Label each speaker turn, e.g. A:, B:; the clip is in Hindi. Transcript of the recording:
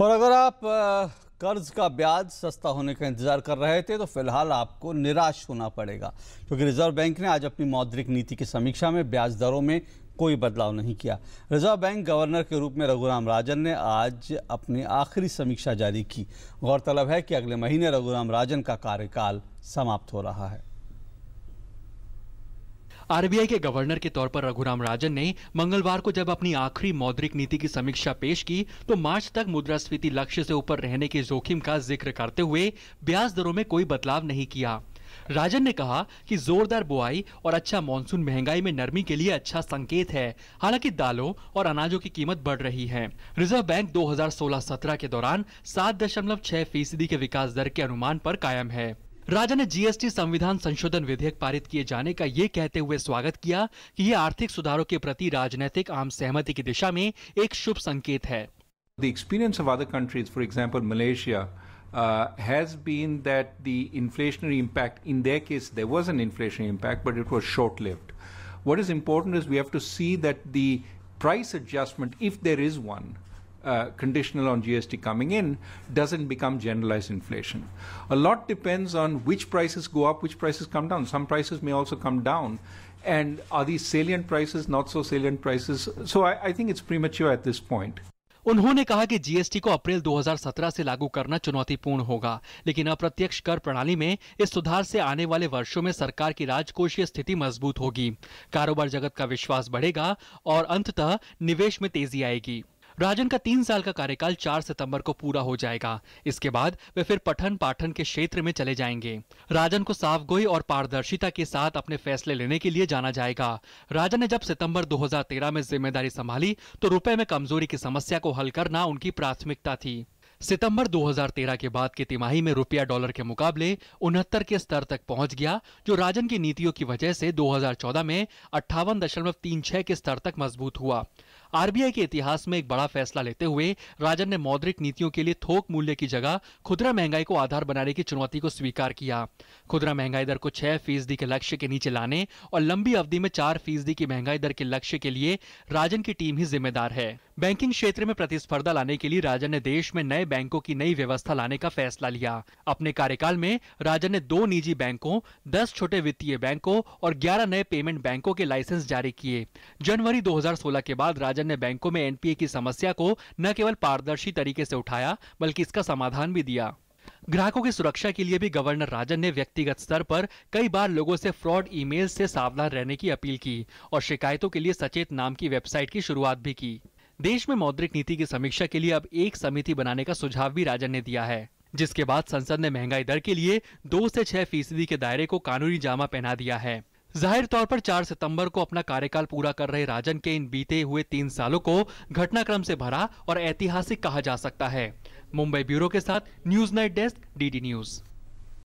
A: और अगर आप कर्ज का ब्याज सस्ता होने का इंतजार कर रहे थे तो फिलहाल आपको निराश होना पड़ेगा क्योंकि रिजर्व बैंक ने आज अपनी मौद्रिक नीति की समीक्षा में ब्याज दरों में कोई बदलाव नहीं किया रिजर्व बैंक गवर्नर के रूप में रघुराम राजन ने आज अपनी आखिरी समीक्षा जारी की गौरतलब है कि अगले महीने रघुराम राजन का कार्यकाल समाप्त हो रहा है आरबीआई के गवर्नर के
B: तौर पर रघुराम राजन ने मंगलवार को जब अपनी आखिरी मौद्रिक नीति की समीक्षा पेश की तो मार्च तक मुद्रास्फीति लक्ष्य से ऊपर रहने के जोखिम का जिक्र करते हुए ब्याज दरों में कोई बदलाव नहीं किया राजन ने कहा कि जोरदार बुआई और अच्छा मानसून महंगाई में नरमी के लिए अच्छा संकेत है हालांकि दालों और अनाजों की कीमत बढ़ रही है रिजर्व बैंक 2016-17 के दौरान 7.6 फीसदी के विकास दर के अनुमान पर कायम है राजा ने जीएसटी संविधान संशोधन विधेयक पारित किए जाने का ये कहते हुए स्वागत किया कि ये आर्थिक सुधारों के प्रति राजनीतिक आम सहमति की दिशा में एक शुभ संकेत है the
C: experience of other countries for example Malaysia Uh, has been that the inflationary impact, in their case, there was an inflationary impact, but it was short lived. What is important is we have to see that the price adjustment, if there is one, uh, conditional on GST coming in doesn't become generalized inflation. A lot depends on which prices go up, which prices come down. Some prices may also come down. And are these salient prices, not so salient prices? So I, I think it's premature at this point.
B: उन्होंने कहा कि जीएसटी को अप्रैल 2017 से लागू करना चुनौतीपूर्ण होगा लेकिन अप्रत्यक्ष कर प्रणाली में इस सुधार से आने वाले वर्षों में सरकार की राजकोषीय स्थिति मजबूत होगी कारोबार जगत का विश्वास बढ़ेगा और अंततः निवेश में तेजी आएगी राजन का तीन साल का कार्यकाल चार सितंबर को पूरा हो जाएगा इसके बाद वे फिर पठन पाठन के क्षेत्र में चले जाएंगे राजन को साफ गोई और पारदर्शिता के साथ अपने फैसले लेने के लिए जाना जाएगा राजन ने जब सितंबर 2013 में जिम्मेदारी संभाली तो रुपए में कमजोरी की समस्या को हल करना उनकी प्राथमिकता थी सितंबर 2013 के बाद की तिमाही में रुपया डॉलर के मुकाबले उनहत्तर के स्तर तक पहुंच गया जो राजन की नीतियों की वजह से 2014 में अट्ठावन के स्तर तक मजबूत हुआ आरबीआई के इतिहास में एक बड़ा फैसला लेते हुए राजन ने मौद्रिक नीतियों के लिए थोक मूल्य की जगह खुदरा महंगाई को आधार बनाने की चुनौती को स्वीकार किया खुदरा महंगाई दर को छह फीसदी के लक्ष्य के नीचे लाने और लंबी अवधि में चार फीसदी की महंगाई दर के लक्ष्य के लिए राजन की टीम ही जिम्मेदार है बैंकिंग क्षेत्र में प्रतिस्पर्धा लाने के लिए राजन ने देश में नए बैंकों की नई व्यवस्था लाने का फैसला लिया अपने कार्यकाल में राजन ने दो निजी बैंकों दस छोटे वित्तीय बैंकों और ग्यारह नए पेमेंट बैंकों के लाइसेंस जारी किए जनवरी 2016 के बाद राजन ने बैंकों में एनपीए की समस्या को न केवल पारदर्शी तरीके से उठाया बल्कि इसका समाधान भी दिया ग्राहकों की सुरक्षा के लिए भी गवर्नर राजन ने व्यक्तिगत स्तर पर कई बार लोगों से फ्रॉड ईमेल से सावधान रहने की अपील की और शिकायतों के लिए सचेत नाम की वेबसाइट की शुरुआत भी की देश में मौद्रिक नीति की समीक्षा के लिए अब एक समिति बनाने का सुझाव भी राजन ने दिया है जिसके बाद संसद ने महंगाई दर के लिए दो से छह फीसदी के दायरे को कानूनी जामा पहना दिया है जाहिर तौर पर 4 सितंबर को अपना कार्यकाल पूरा कर रहे राजन के इन बीते हुए तीन सालों को घटनाक्रम से भरा और ऐतिहासिक कहा जा सकता है मुंबई ब्यूरो के साथ news night desk DD news